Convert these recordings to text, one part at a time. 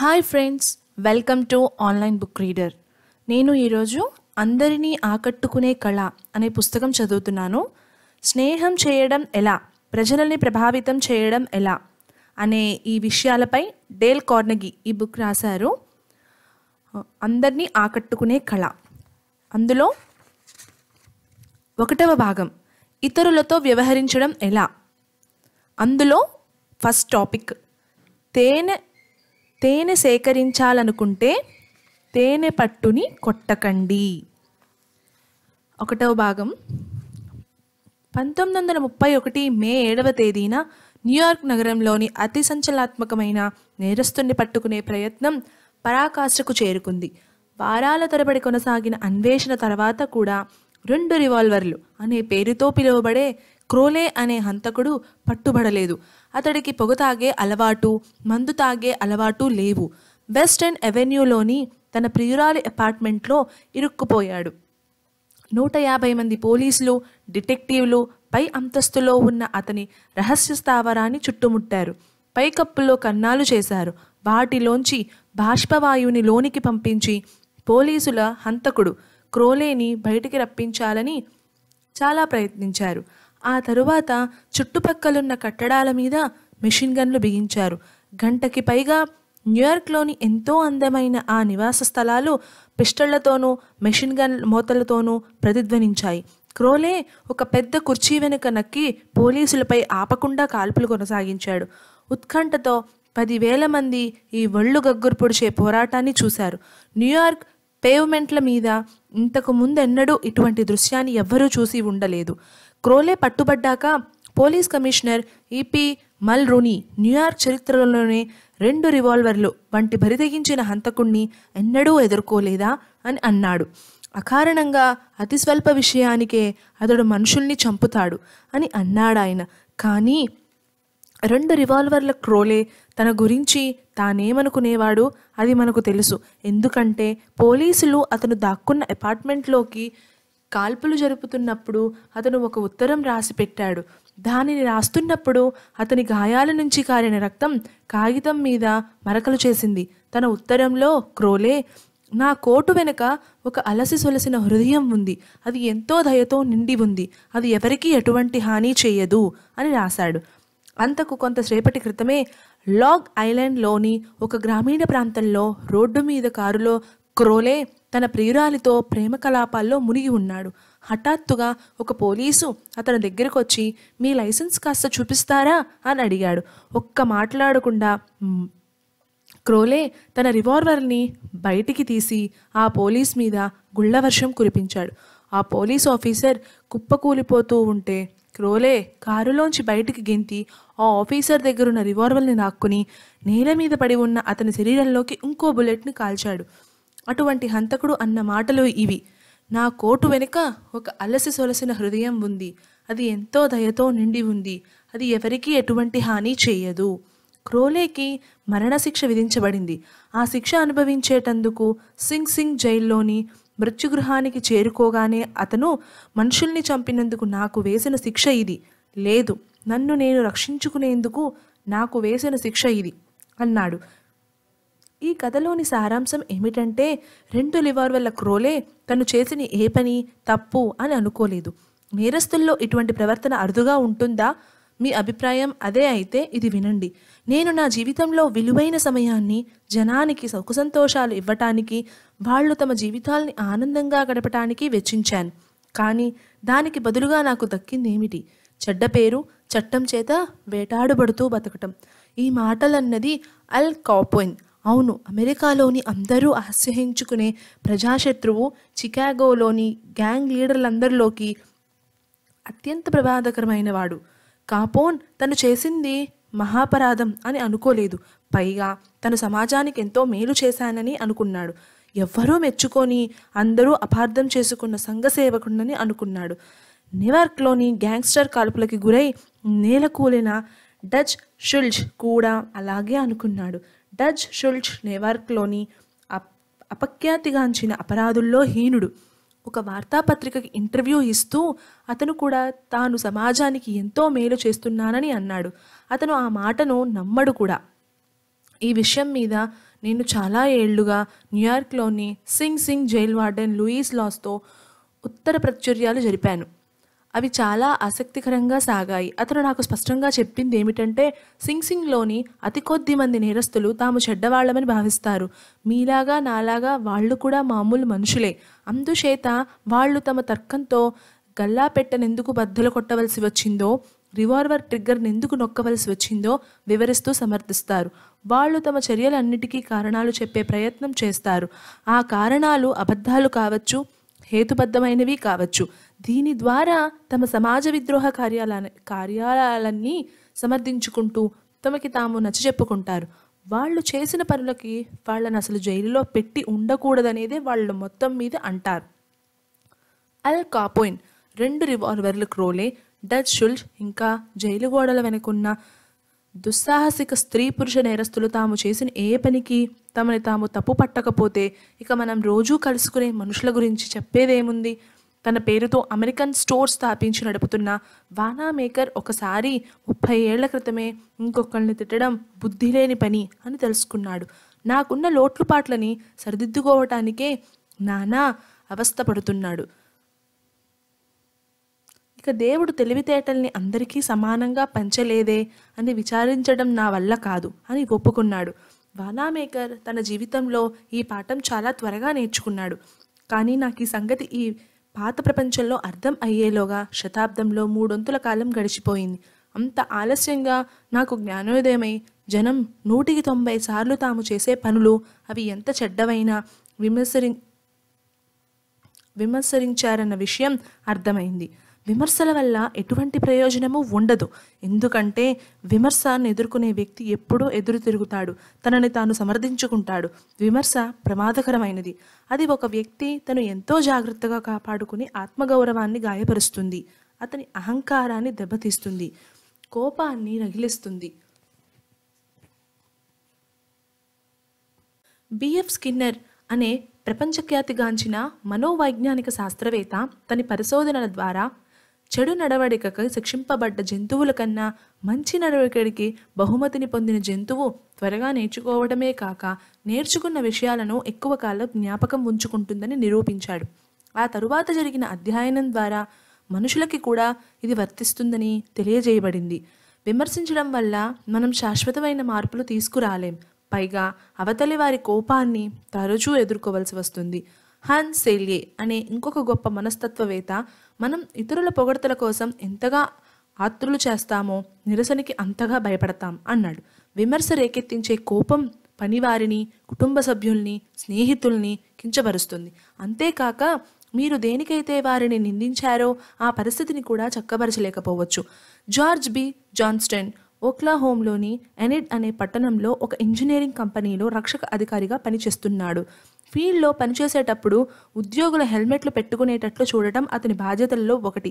hi friends welcome to online book reader నేను ఈరోజు అందరినీ ఆకట్టుకునే కళ అనే పుస్తకం చదువుతున్నాను స్నేహం చేయడం ఎలా ప్రజలని ప్రభావితం చేయడం ఎలా అనే ఈ విషయాలపై డేల్ కార్నగి ఈ బుక్ రాశారు అందరినీ ఆకట్టుకునే కళ అందులో ఒకటవ భాగం ఇతరులతో వ్యవహరించడం ఎలా అందులో ఫస్ట్ టాపిక్ తేనె తేనె సేకరించాలనుకుంటే తేనె పట్టుని కొట్టకండి ఒకటవ భాగం పంతొమ్మిది వందల ముప్పై ఒకటి మే ఏడవ తేదీన న్యూయార్క్ నగరంలోని అతి సంచలనాత్మకమైన నేరస్తుని పట్టుకునే ప్రయత్నం పరాకాష్ఠకు చేరుకుంది వారాల తరబడి కొనసాగిన అన్వేషణ తర్వాత కూడా రెండు రివాల్వర్లు అనే పేరుతో పిలువబడే క్రోలే అనే హంతకుడు పట్టుబడలేదు అతడికి పొగ తాగే అలవాటు మందు తాగే అలవాటు లేవు వెస్ట్ అండ్ అవెన్యూలోని తన ప్రియురాలి అపార్ట్మెంట్లో ఇరుక్కుపోయాడు నూట యాభై మంది పోలీసులు డిటెక్టివ్లు పై అంతస్తులో ఉన్న అతని రహస్య స్థావరాన్ని చుట్టుముట్టారు పైకప్పుల్లో కన్నాలు చేశారు వాటిలోంచి బాష్పవాయువుని లోనికి పంపించి పోలీసుల హంతకుడు క్రోలేని బయటికి రప్పించాలని చాలా ప్రయత్నించారు ఆ తరువాత చుట్టుపక్కలున్న కట్టడాల మీద మిషన్ గన్లు బిగించారు గంటకి పైగా న్యూయార్క్లోని ఎంతో అందమైన ఆ నివాస స్థలాలు పిస్టళ్లతోనూ మెషిన్ గన్ మోతలతోనూ ప్రతిధ్వనించాయి క్రోలే ఒక పెద్ద కుర్చీ వెనుక నక్కి పోలీసులపై ఆపకుండా కాల్పులు కొనసాగించాడు ఉత్కంఠతో పదివేల మంది ఈ ఒళ్ళు గగ్గురు పొడిచే పోరాటాన్ని చూశారు న్యూయార్క్ పేవ్మెంట్ల మీద ఇంతకు ముందెన్నడూ ఇటువంటి దృశ్యాన్ని ఎవ్వరూ చూసి ఉండలేదు క్రోలే పట్టుబడ్డాక పోలీస్ కమిషనర్ ఈపీ మల్రూని న్యూయార్క్ చరిత్రలోనే రెండు రివాల్వర్లు వంటి బరితెగించిన హంతకుణ్ణి ఎన్నడూ ఎదుర్కోలేదా అని అన్నాడు అకారణంగా అతి స్వల్ప విషయానికే అతడు మనుషుల్ని చంపుతాడు అని అన్నాడాయన కానీ రెండు రివాల్వర్ల క్రోలే తన గురించి తానేమనుకునేవాడు అది మనకు తెలుసు ఎందుకంటే పోలీసులు అతను దాక్కున్న అపార్ట్మెంట్లోకి కాల్పులు జరుపుతున్నప్పుడు అతను ఒక ఉత్తరం రాసి పెట్టాడు దానిని రాస్తున్నప్పుడు అతని గాయాల నుంచి కారిన రక్తం కాగితం మీద మరకలు చేసింది తన ఉత్తరంలో క్రోలే నా కోటు వెనుక ఒక అలసి సొలసిన హృదయం ఉంది అది ఎంతో దయతో నిండి ఉంది అది ఎవరికీ ఎటువంటి హాని చేయదు అని రాశాడు అంతకు కొంతసేపటి క్రితమే లాగ్ ఐలాండ్లోని ఒక గ్రామీణ ప్రాంతంలో రోడ్డు మీద కారులో క్రోలే తన ప్రియురాలితో ప్రేమ కలాపాల్లో మునిగి ఉన్నాడు హఠాత్తుగా ఒక పోలీసు అతని దగ్గరకు వచ్చి మీ లైసెన్స్ కాస్త చూపిస్తారా అని అడిగాడు ఒక్క మాట్లాడకుండా క్రోలే తన రివాల్వర్ని బయటికి తీసి ఆ పోలీస్ మీద గుళ్ళవర్షం కురిపించాడు ఆ పోలీస్ ఆఫీసర్ కుప్పకూలిపోతూ ఉంటే క్రోలే కారులోంచి బయటికి గెంతి ఆ ఆఫీసర్ దగ్గరున్న రివాల్వర్ని నాక్కుని నేల మీద పడి ఉన్న అతని శరీరంలోకి ఇంకో బుల్లెట్ని కాల్చాడు అటువంటి హంతకుడు అన్న మాటలు ఇవి నా కోటు వెనుక ఒక అలసి సొలసిన హృదయం ఉంది అది ఎంతో దయతో నిండి ఉంది అది ఎవరికీ ఎటువంటి హాని చేయదు క్రోలేకి మరణశిక్ష విధించబడింది ఆ శిక్ష అనుభవించేటందుకు సింగ్ సింగ్ జైల్లోని మృత్యుగృహానికి చేరుకోగానే అతను మనుషుల్ని చంపినందుకు నాకు వేసిన శిక్ష ఇది లేదు నన్ను నేను రక్షించుకునేందుకు నాకు వేసిన శిక్ష ఇది అన్నాడు ఈ కథలోని సారాంశం ఏమిటంటే రెండు లివార్వెల క్రోలే తను చేసిన ఏ పని తప్పు అని అనుకోలేదు నేరస్తుల్లో ఇటువంటి ప్రవర్తన అరుదుగా ఉంటుందా మీ అభిప్రాయం అదే అయితే ఇది వినండి నేను నా జీవితంలో విలువైన సమయాన్ని జనానికి సుఖ సంతోషాలు ఇవ్వటానికి వాళ్ళు తమ జీవితాల్ని ఆనందంగా గడపటానికి వెచ్చించాను కానీ దానికి బదులుగా నాకు దక్కింది ఏమిటి చెడ్డ పేరు చట్టం చేత వేటాడబడుతూ బతకటం ఈ మాటలన్నది అల్ కాపోయిన్ అవును అమెరికాలోని అందరూ ఆశ్రయించుకునే ప్రజాశత్రువు చికాగోలోని గ్యాంగ్ లీడర్లందరిలోకి అత్యంత ప్రమాదకరమైన వాడు కాపోన్ తను చేసింది మహాపరాధం అని అనుకోలేదు పైగా తను సమాజానికి ఎంతో మేలు చేశానని అనుకున్నాడు ఎవ్వరూ మెచ్చుకొని అందరూ అపార్థం చేసుకున్న సంఘ సేవకుండని అనుకున్నాడు న్యూయార్క్లోని గ్యాంగ్స్టర్ కాల్పులకి గురై నేలకూలిన డచ్ షుల్జ్ కూడా అలాగే అనుకున్నాడు డచ్ షుల్చ్ అప్ అపఖ్యాతిగాంచిన అపరాధుల్లో హీనుడు ఒక వార్తాపత్రికకి ఇంటర్వ్యూ ఇస్తూ అతను కూడా తాను సమాజానికి ఎంతో మేలు చేస్తున్నానని అన్నాడు అతను ఆ మాటను నమ్మడు కూడా ఈ విషయం మీద నేను చాలా ఏళ్లుగా న్యూయార్క్లోని Sing Sing jail warden Lewis లాస్తో ఉత్తర ప్రచుర్యాలు జరిపాను అవి చాలా ఆసక్తికరంగా సాగాయి అతను నాకు స్పష్టంగా చెప్పింది ఏమిటంటే సింగ్ సింగ్లోని అతి కొద్ది మంది నేరస్తులు తాము చెడ్డవాళ్లమని భావిస్తారు మీలాగా నాలాగా వాళ్ళు కూడా మామూలు మనుషులే అందుచేత వాళ్ళు తమ తర్కంతో గల్లా పెట్టనెందుకు బద్దలు కొట్టవలసి వచ్చిందో రివాల్వర్ ట్రిగ్గర్ని ఎందుకు నొక్కవలసి వచ్చిందో వివరిస్తూ సమర్థిస్తారు వాళ్ళు తమ చర్యలన్నిటికీ కారణాలు చెప్పే ప్రయత్నం చేస్తారు ఆ కారణాలు అబద్ధాలు కావచ్చు హేతుబద్ధమైనవి కావచ్చు దీని ద్వారా తమ సమాజ విద్రోహ కార్యాల కార్యాలన్నీ సమర్థించుకుంటూ తమకి తాము చెప్పుకుంటారు వాళ్ళు చేసిన పనులకి వాళ్ళని అసలు జైలులో పెట్టి ఉండకూడదనేదే వాళ్ళు మొత్తం మీద అంటారు అల్ కాపోయిన్ రెండు రివాల్వర్లు క్రోలే డచ్ షుల్జ్ ఇంకా జైలు గోడల వెనుకున్న దుస్సాహసిక స్త్రీ పురుష నేరస్తులు తాము చేసిన ఏ పనికి తమని తాము తప్పు పట్టకపోతే ఇక మనం రోజూ కలుసుకునే మనుషుల గురించి చెప్పేదేముంది తన పేరుతో అమెరికన్ స్టోర్ స్థాపించి నడుపుతున్న వానా మేకర్ ఒకసారి ముప్పై ఏళ్ల క్రితమే ఇంకొకరిని తిట్టడం బుద్ధి లేని పని అని తెలుసుకున్నాడు నాకున్న పాట్లని సరిదిద్దుకోవటానికే నానా అవస్థపడుతున్నాడు ఇక దేవుడు తెలివితేటల్ని అందరికీ సమానంగా పంచలేదే అని విచారించడం నా వల్ల కాదు అని ఒప్పుకున్నాడు వానామేకర్ తన జీవితంలో ఈ పాఠం చాలా త్వరగా నేర్చుకున్నాడు కానీ నాకు ఈ సంగతి ఈ పాత ప్రపంచంలో అర్థం అయ్యేలోగా శతాబ్దంలో మూడొంతుల కాలం గడిచిపోయింది అంత ఆలస్యంగా నాకు జ్ఞానోదయమై జనం నూటికి తొంభై సార్లు తాము చేసే పనులు అవి ఎంత చెడ్డవైనా విమర్శరి విమర్శించారన్న విషయం అర్థమైంది విమర్శల వల్ల ఎటువంటి ప్రయోజనము ఉండదు ఎందుకంటే విమర్శను ఎదుర్కొనే వ్యక్తి ఎప్పుడూ ఎదురు తిరుగుతాడు తనని తాను సమర్థించుకుంటాడు విమర్శ ప్రమాదకరమైనది అది ఒక వ్యక్తి తను ఎంతో జాగ్రత్తగా కాపాడుకుని ఆత్మగౌరవాన్ని గాయపరుస్తుంది అతని అహంకారాన్ని దెబ్బతీస్తుంది కోపాన్ని రగిలిస్తుంది బిఎఫ్ స్కిన్నర్ అనే ప్రపంచఖ్యాతిగాంచిన మనోవైజ్ఞానిక శాస్త్రవేత్త తన పరిశోధనల ద్వారా చెడు నడవడికకు శిక్షింపబడ్డ జంతువుల కన్నా మంచి నడవడికడికి బహుమతిని పొందిన జంతువు త్వరగా నేర్చుకోవడమే కాక నేర్చుకున్న విషయాలను ఎక్కువ కాలం జ్ఞాపకం ఉంచుకుంటుందని నిరూపించాడు ఆ తరువాత జరిగిన అధ్యయనం ద్వారా మనుషులకి కూడా ఇది వర్తిస్తుందని తెలియజేయబడింది విమర్శించడం వల్ల మనం శాశ్వతమైన మార్పులు తీసుకురాలేం పైగా అవతలి వారి కోపాన్ని తరచూ ఎదుర్కోవలసి వస్తుంది హన్ సెల్యే అనే ఇంకొక గొప్ప మనస్తత్వవేత్త మనం ఇతరుల పొగడతల కోసం ఎంతగా ఆత్రులు చేస్తామో నిరసనకి అంతగా భయపడతాం అన్నాడు విమర్శ రేకెత్తించే కోపం పనివారిని కుటుంబ సభ్యుల్ని స్నేహితుల్ని కించపరుస్తుంది అంతేకాక మీరు దేనికైతే వారిని నిందించారో ఆ పరిస్థితిని కూడా చక్కబరచలేకపోవచ్చు జార్జ్ బి జాన్స్టన్ ఓక్లాహోమ్లోని ఎనిడ్ అనే పట్టణంలో ఒక ఇంజనీరింగ్ కంపెనీలో రక్షక అధికారిగా పనిచేస్తున్నాడు ఫీల్డ్లో పనిచేసేటప్పుడు ఉద్యోగుల హెల్మెట్లు పెట్టుకునేటట్లు చూడటం అతని బాధ్యతల్లో ఒకటి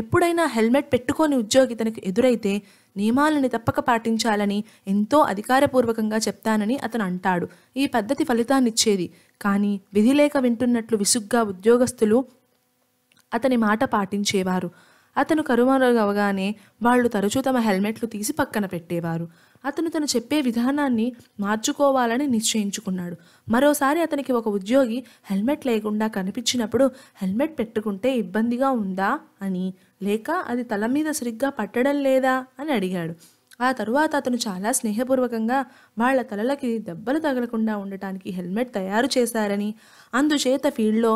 ఎప్పుడైనా హెల్మెట్ పెట్టుకోని ఉద్యోగి తనకు ఎదురైతే నియమాలని తప్పక పాటించాలని ఎంతో అధికారపూర్వకంగా చెప్తానని అతను అంటాడు ఈ పద్ధతి ఫలితాన్నిచ్చేది కానీ విధి లేక వింటున్నట్లు విసుగ్గా ఉద్యోగస్తులు అతని మాట పాటించేవారు అతను కరుమరుగవగానే వాళ్ళు తరచూ తమ హెల్మెట్లు తీసి పక్కన పెట్టేవారు అతను తను చెప్పే విధానాన్ని మార్చుకోవాలని నిశ్చయించుకున్నాడు మరోసారి అతనికి ఒక ఉద్యోగి హెల్మెట్ లేకుండా కనిపించినప్పుడు హెల్మెట్ పెట్టుకుంటే ఇబ్బందిగా ఉందా అని లేక అది తల మీద సరిగ్గా పట్టడం లేదా అని అడిగాడు ఆ తరువాత అతను చాలా స్నేహపూర్వకంగా వాళ్ల తలలకి దెబ్బలు తగలకుండా ఉండటానికి హెల్మెట్ తయారు చేశారని అందుచేత ఫీల్డ్లో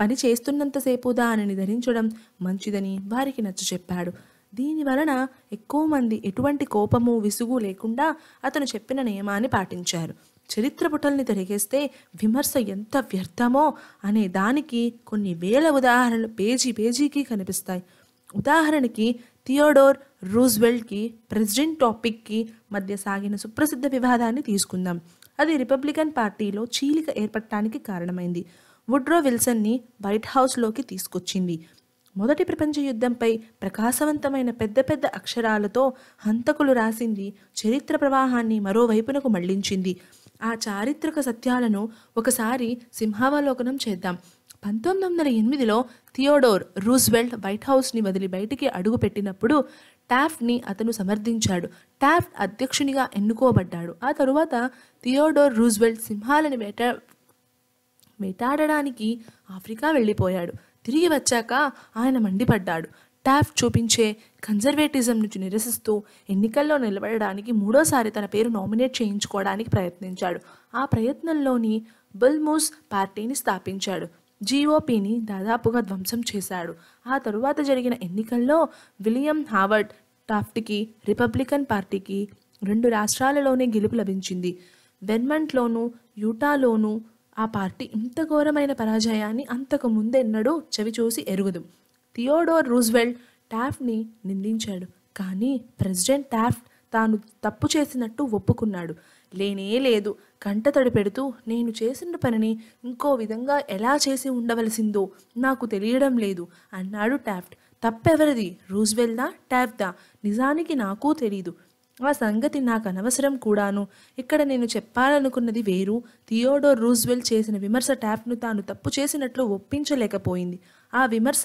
పని చేస్తున్నంతసేపు దానిని ధరించడం మంచిదని వారికి చెప్పాడు దీని వలన ఎక్కువ మంది ఎటువంటి కోపము విసుగు లేకుండా అతను చెప్పిన నియమాన్ని పాటించారు చరిత్ర పుటల్ని తిరిగేస్తే విమర్శ ఎంత వ్యర్థమో అనే దానికి కొన్ని వేల ఉదాహరణలు పేజీ పేజీకి కనిపిస్తాయి ఉదాహరణకి థియోడోర్ రూజ్వెల్ట్కి ప్రెసిడెంట్ టాపిక్కి మధ్య సాగిన సుప్రసిద్ధ వివాదాన్ని తీసుకుందాం అది రిపబ్లికన్ పార్టీలో చీలిక ఏర్పడటానికి కారణమైంది వుడ్రో విల్సన్ని వైట్ హౌస్లోకి తీసుకొచ్చింది మొదటి ప్రపంచ యుద్ధంపై ప్రకాశవంతమైన పెద్ద పెద్ద అక్షరాలతో హంతకులు రాసింది చరిత్ర ప్రవాహాన్ని మరోవైపునకు మళ్లించింది ఆ చారిత్రక సత్యాలను ఒకసారి సింహావలోకనం చేద్దాం పంతొమ్మిది వందల ఎనిమిదిలో థియోడోర్ రూజ్వెల్ట్ వైట్ హౌస్ని వదిలి బయటికి అడుగుపెట్టినప్పుడు టాఫ్ట్ని అతను సమర్థించాడు టాఫ్ట్ అధ్యక్షునిగా ఎన్నుకోబడ్డాడు ఆ తరువాత థియోడోర్ రూజ్వెల్ట్ సింహాలను వేట వేటాడడానికి ఆఫ్రికా వెళ్ళిపోయాడు తిరిగి వచ్చాక ఆయన మండిపడ్డాడు టాఫ్ చూపించే కన్జర్వేటిజం నుంచి నిరసిస్తూ ఎన్నికల్లో నిలబడడానికి మూడోసారి తన పేరు నామినేట్ చేయించుకోవడానికి ప్రయత్నించాడు ఆ ప్రయత్నంలోని బుల్మూస్ పార్టీని స్థాపించాడు జిఓపిని దాదాపుగా ధ్వంసం చేశాడు ఆ తరువాత జరిగిన ఎన్నికల్లో విలియం హావర్డ్ టాఫ్ట్కి రిపబ్లికన్ పార్టీకి రెండు రాష్ట్రాలలోనే గెలుపు లభించింది వెన్మంట్లోను యూటాలోనూ ఆ పార్టీ ఇంత ఘోరమైన పరాజయాన్ని అంతకు ముందెన్నడూ చూసి ఎరుగుదు థియోడోర్ రూజ్వెల్ట్ టాఫ్ని నిందించాడు కానీ ప్రెసిడెంట్ టాఫ్ట్ తాను తప్పు చేసినట్టు ఒప్పుకున్నాడు లేనే లేదు కంటతడి పెడుతూ నేను చేసిన పనిని ఇంకో విధంగా ఎలా చేసి ఉండవలసిందో నాకు తెలియడం లేదు అన్నాడు టాఫ్ట్ తప్పెవరిది రూజ్వెల్దా టాఫ్దా నిజానికి నాకు తెలీదు ఆ సంగతి నాకు అనవసరం కూడాను ఇక్కడ నేను చెప్పాలనుకున్నది వేరు థియోడోర్ రూజ్వెల్ చేసిన విమర్శ ట్యాప్ను తాను తప్పు చేసినట్లు ఒప్పించలేకపోయింది ఆ విమర్శ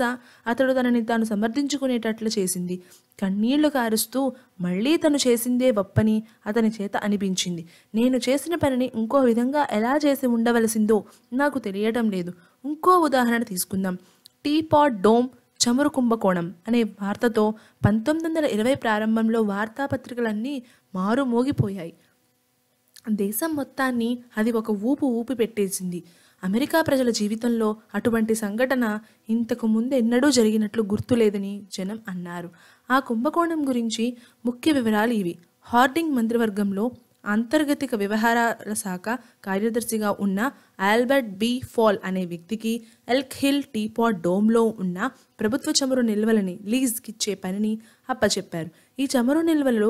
అతడు తనని తాను సమర్థించుకునేటట్లు చేసింది కన్నీళ్లు కారుస్తూ మళ్ళీ తను చేసిందే వప్పని అతని చేత అనిపించింది నేను చేసిన పనిని ఇంకో విధంగా ఎలా చేసి ఉండవలసిందో నాకు తెలియటం లేదు ఇంకో ఉదాహరణ తీసుకుందాం టీపాట్ డోమ్ చమురు కుంభకోణం అనే వార్తతో పంతొమ్మిది వందల ఇరవై ప్రారంభంలో వార్తాపత్రికలన్నీ మారుమోగిపోయాయి దేశం మొత్తాన్ని అది ఒక ఊపు ఊపి పెట్టేసింది అమెరికా ప్రజల జీవితంలో అటువంటి సంఘటన ఇంతకు ముందు ఎన్నడూ జరిగినట్లు గుర్తులేదని జనం అన్నారు ఆ కుంభకోణం గురించి ముఖ్య వివరాలు ఇవి హార్డింగ్ మంత్రివర్గంలో అంతర్గతిక వ్యవహారాల శాఖ కార్యదర్శిగా ఉన్న ఆల్బర్ట్ బి ఫాల్ అనే వ్యక్తికి ఎల్క్ హిల్ టీపాట్ డోమ్లో ఉన్న ప్రభుత్వ చమురు నిల్వలని లీజ్కిచ్చే పనిని అప్పచెప్పారు ఈ చమురు నిల్వలు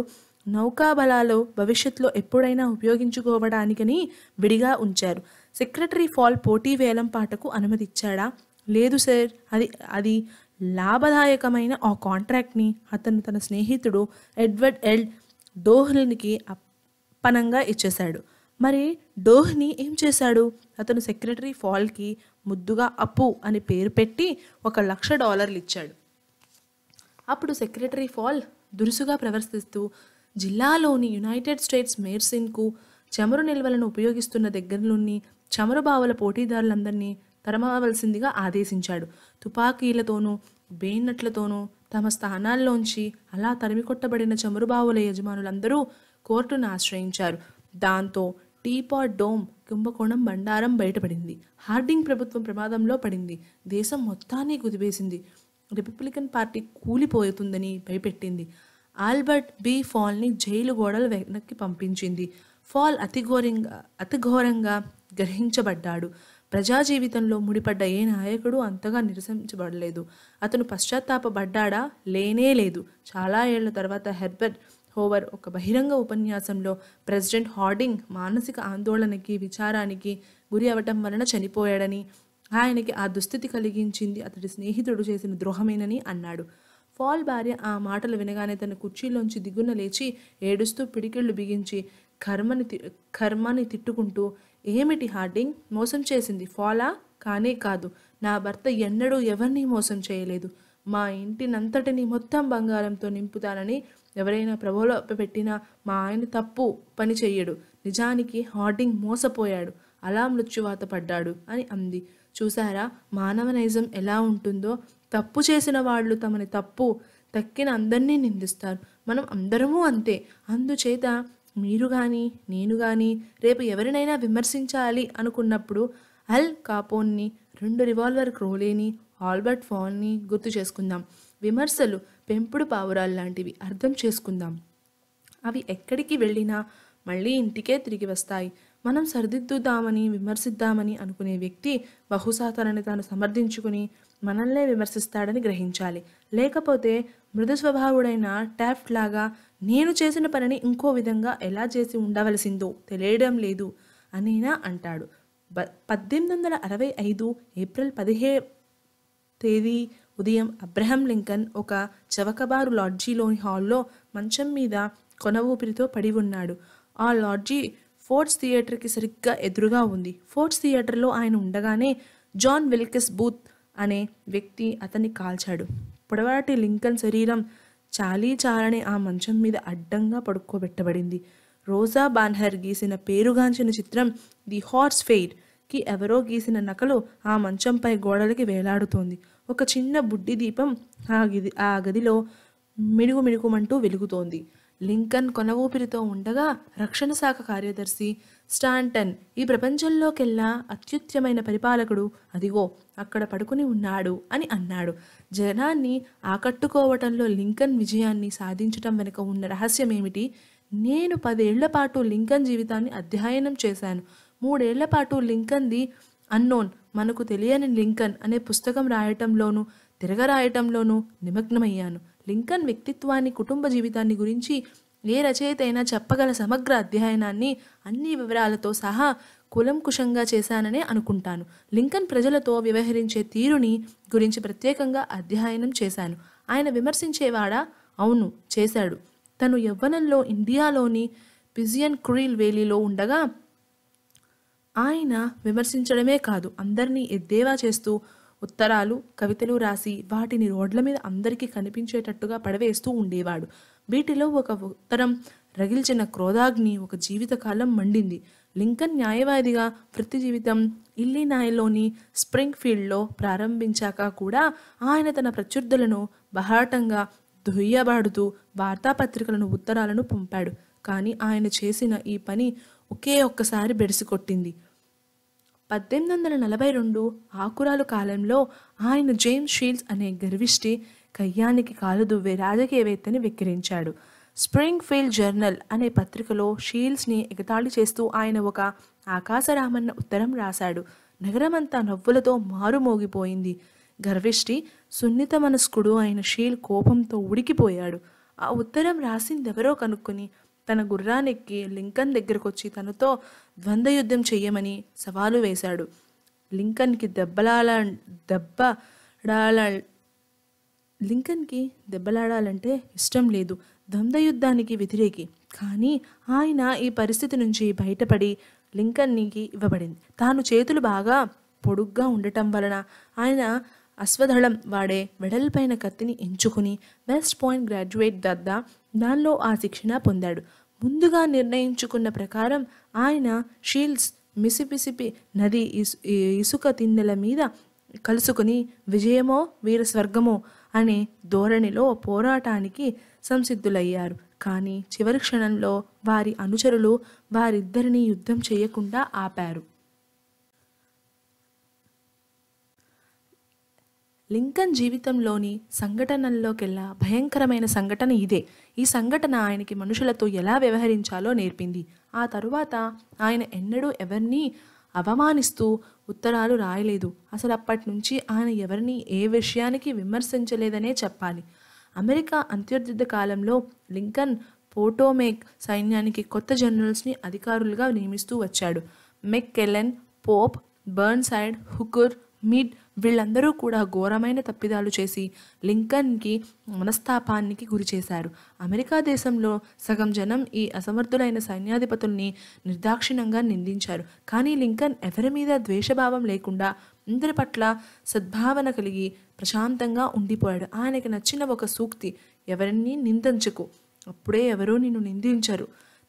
నౌకాబలాలు భవిష్యత్తులో ఎప్పుడైనా ఉపయోగించుకోవడానికని విడిగా ఉంచారు సెక్రటరీ ఫాల్ పోటీ వేలం పాటకు అనుమతిచ్చాడా లేదు సార్ అది అది లాభదాయకమైన ఆ కాంట్రాక్ట్ని అతను తన స్నేహితుడు ఎడ్వర్డ్ ఎల్ డోహ్లిన్కి అప్ప పనంగా ఇచ్చేశాడు మరి డోహ్ని ఏం చేశాడు అతను సెక్రటరీ ఫాల్కి ముద్దుగా అప్పు అని పేరు పెట్టి ఒక లక్ష డాలర్లు ఇచ్చాడు అప్పుడు సెక్రటరీ ఫాల్ దురుసుగా ప్రవర్తిస్తూ జిల్లాలోని యునైటెడ్ స్టేట్స్ మేర్సిన్కు చమురు నిల్వలను ఉపయోగిస్తున్న దగ్గరలోని చమురు బావుల పోటీదారులందరినీ తరమవలసిందిగా ఆదేశించాడు తుపాకీలతోనూ బేనట్లతోనూ తమ స్థానాల్లోంచి అలా తరిమికొట్టబడిన బావుల యజమానులందరూ కోర్టును ఆశ్రయించారు దాంతో టీపాట్ డోమ్ కుంభకోణం బండారం బయటపడింది హార్డింగ్ ప్రభుత్వం ప్రమాదంలో పడింది దేశం మొత్తాన్ని కుదివేసింది రిపబ్లికన్ పార్టీ కూలిపోతుందని భయపెట్టింది ఆల్బర్ట్ బి ఫాల్ని జైలు గోడలు వెనక్కి పంపించింది ఫాల్ అతిఘోరంగా అతిఘోరంగా గ్రహించబడ్డాడు ప్రజా జీవితంలో ముడిపడ్డ ఏ నాయకుడు అంతగా నిరసించబడలేదు అతను పశ్చాత్తాపడ్డా లేనే లేదు చాలా ఏళ్ల తర్వాత హెర్బర్ట్ హోవర్ ఒక బహిరంగ ఉపన్యాసంలో ప్రెసిడెంట్ హార్డింగ్ మానసిక ఆందోళనకి విచారానికి గురి అవ్వటం వలన చనిపోయాడని ఆయనకి ఆ దుస్థితి కలిగించింది అతడి స్నేహితుడు చేసిన ద్రోహమేనని అన్నాడు ఫాల్ భార్య ఆ మాటలు వినగానే తన కుర్చీలోంచి దిగున లేచి ఏడుస్తూ పిడికిళ్ళు బిగించి కర్మని కర్మని తిట్టుకుంటూ ఏమిటి హార్డింగ్ మోసం చేసింది ఫాలా కానే కాదు నా భర్త ఎన్నడూ ఎవరిని మోసం చేయలేదు మా ఇంటినంతటిని మొత్తం బంగారంతో నింపుతానని ఎవరైనా ప్రభువులో పెట్టిన మా ఆయన తప్పు పని చెయ్యడు నిజానికి హార్డింగ్ మోసపోయాడు అలా మృత్యువాత పడ్డాడు అని అంది చూసారా మానవ నైజం ఎలా ఉంటుందో తప్పు చేసిన వాళ్ళు తమని తప్పు తక్కిన అందరినీ నిందిస్తారు మనం అందరము అంతే అందుచేత మీరు కానీ నేను కానీ రేపు ఎవరినైనా విమర్శించాలి అనుకున్నప్పుడు అల్ కాపోన్ని రెండు రివాల్వర్ క్రోలేని ఆల్బర్ట్ ఫాల్ని గుర్తు చేసుకుందాం విమర్శలు పెంపుడు పావురాలు లాంటివి అర్థం చేసుకుందాం అవి ఎక్కడికి వెళ్ళినా మళ్ళీ ఇంటికే తిరిగి వస్తాయి మనం సరిదిద్దుదామని విమర్శిద్దామని అనుకునే వ్యక్తి బహుశా తనని తాను సమర్థించుకుని మనల్నే విమర్శిస్తాడని గ్రహించాలి లేకపోతే మృదు స్వభావుడైన ట్యాఫ్ట్ లాగా నేను చేసిన పనిని ఇంకో విధంగా ఎలా చేసి ఉండవలసిందో తెలియడం లేదు అనినా అంటాడు ప పద్దెనిమిది వందల అరవై ఐదు ఏప్రిల్ పదిహే తేదీ ఉదయం అబ్రహం లింకన్ ఒక చవకబారు లాడ్జీలోని హాల్లో మంచం మీద కొన ఊపిరితో పడి ఉన్నాడు ఆ లాడ్జీ ఫోర్ట్స్ థియేటర్కి సరిగ్గా ఎదురుగా ఉంది ఫోర్ట్స్ థియేటర్లో ఆయన ఉండగానే జాన్ విల్కెస్ బూత్ అనే వ్యక్తి అతన్ని కాల్చాడు పొడవాటి లింకన్ శరీరం చాలీ చాలని ఆ మంచం మీద అడ్డంగా పడుకోబెట్టబడింది రోజా బాన్హర్ గీసిన పేరుగాంచిన చిత్రం ది హార్స్ ఫెయిర్ కి ఎవరో గీసిన నకలు ఆ మంచంపై గోడలకి వేలాడుతోంది ఒక చిన్న బుడ్డి దీపం ఆ గది ఆ గదిలో మిడుగు మిడుగుమంటూ వెలుగుతోంది లింకన్ కొన ఊపిరితో ఉండగా రక్షణ శాఖ కార్యదర్శి స్టాంటన్ ఈ ప్రపంచంలోకెల్లా అత్యుత్తమైన పరిపాలకుడు అదిగో అక్కడ పడుకుని ఉన్నాడు అని అన్నాడు జనాన్ని ఆకట్టుకోవటంలో లింకన్ విజయాన్ని సాధించటం వెనుక ఉన్న రహస్యం ఏమిటి నేను పదేళ్ల పాటు లింకన్ జీవితాన్ని అధ్యయనం చేశాను మూడేళ్ల పాటు లింకన్ది అన్నోన్ మనకు తెలియని లింకన్ అనే పుస్తకం రాయటంలోనూ తిరగరాయటంలోనూ నిమగ్నమయ్యాను లింకన్ వ్యక్తిత్వాన్ని కుటుంబ జీవితాన్ని గురించి ఏ రచయిత అయినా చెప్పగల సమగ్ర అధ్యయనాన్ని అన్ని వివరాలతో సహా కులంకుశంగా చేశాననే అనుకుంటాను లింకన్ ప్రజలతో వ్యవహరించే తీరుని గురించి ప్రత్యేకంగా అధ్యయనం చేశాను ఆయన విమర్శించేవాడా అవును చేశాడు తను యవ్వనంలో ఇండియాలోని పిజియన్ క్రీల్ వేలీలో ఉండగా ఆయన విమర్శించడమే కాదు అందరినీ ఎద్దేవా చేస్తూ ఉత్తరాలు కవితలు రాసి వాటిని రోడ్ల మీద అందరికీ కనిపించేటట్టుగా పడవేస్తూ ఉండేవాడు వీటిలో ఒక ఉత్తరం రగిల్చిన క్రోధాగ్ని ఒక జీవితకాలం మండింది లింకన్ న్యాయవాదిగా వృత్తి జీవితం స్ప్రింగ్ స్ప్రింగ్ఫీల్డ్లో ప్రారంభించాక కూడా ఆయన తన ప్రత్యర్థులను బహాటంగా దుయ్యబాడుతూ వార్తాపత్రికలను ఉత్తరాలను పంపాడు కానీ ఆయన చేసిన ఈ పని ఒకే ఒక్కసారి బెడిసి కొట్టింది పద్దెనిమిది వందల నలభై రెండు ఆకురాలు కాలంలో ఆయన జేమ్స్ షీల్డ్స్ అనే గర్విష్టి కయ్యానికి కాలు దువ్వే రాజకీయవేత్తని వెక్కిరించాడు ఫీల్డ్ జర్నల్ అనే పత్రికలో షీల్స్ని ఎగతాళి చేస్తూ ఆయన ఒక ఆకాశరామన్న ఉత్తరం రాశాడు నగరమంతా నవ్వులతో మారుమోగిపోయింది గర్విష్టి సున్నిత మనస్కుడు అయిన షీల్ కోపంతో ఉడికిపోయాడు ఆ ఉత్తరం రాసిందెవరో కనుక్కొని తన గుర్రానెక్కి లింకన్ దగ్గరకొచ్చి తనతో ద్వంద్వ యుద్ధం చెయ్యమని సవాలు వేశాడు లింకన్కి దెబ్బలాల దెబ్బడాల లింకన్కి దెబ్బలాడాలంటే ఇష్టం లేదు ద్వంద్వ యుద్ధానికి వ్యతిరేకి కానీ ఆయన ఈ పరిస్థితి నుంచి బయటపడి లింకన్నికి ఇవ్వబడింది తాను చేతులు బాగా పొడుగ్గా ఉండటం వలన ఆయన అశ్వదళం వాడే వెడల్పైన కత్తిని ఎంచుకుని వెస్ట్ పాయింట్ గ్రాడ్యుయేట్ దద్దా దానిలో ఆ శిక్షణ పొందాడు ముందుగా నిర్ణయించుకున్న ప్రకారం ఆయన షీల్స్ మిసిపిసిపి నది ఇసుక తిన్నెల మీద కలుసుకుని విజయమో వీర స్వర్గమో అనే ధోరణిలో పోరాటానికి సంసిద్ధులయ్యారు కానీ చివరి క్షణంలో వారి అనుచరులు వారిద్దరినీ యుద్ధం చేయకుండా ఆపారు లింకన్ జీవితంలోని సంఘటనల్లోకెల్లా భయంకరమైన సంఘటన ఇదే ఈ సంఘటన ఆయనకి మనుషులతో ఎలా వ్యవహరించాలో నేర్పింది ఆ తరువాత ఆయన ఎన్నడూ ఎవరిని అవమానిస్తూ ఉత్తరాలు రాయలేదు అసలు అప్పటి నుంచి ఆయన ఎవరిని ఏ విషయానికి విమర్శించలేదనే చెప్పాలి అమెరికా అంత్యోర్యుద్ధ కాలంలో లింకన్ పోటోమేక్ సైన్యానికి కొత్త జనరల్స్ని అధికారులుగా నియమిస్తూ వచ్చాడు మెక్ కెలెన్ పోప్ బర్న్సైడ్ హుకుర్ మిడ్ వీళ్ళందరూ కూడా ఘోరమైన తప్పిదాలు చేసి లింకన్కి మనస్తాపానికి గురి చేశారు అమెరికా దేశంలో సగం జనం ఈ అసమర్థులైన సైన్యాధిపతుల్ని నిర్దాక్షిణంగా నిందించారు కానీ లింకన్ ఎవరి మీద ద్వేషభావం లేకుండా అందరి పట్ల సద్భావన కలిగి ప్రశాంతంగా ఉండిపోయాడు ఆయనకి నచ్చిన ఒక సూక్తి ఎవరిని నిందించకు అప్పుడే ఎవరో నిన్ను నిందించరు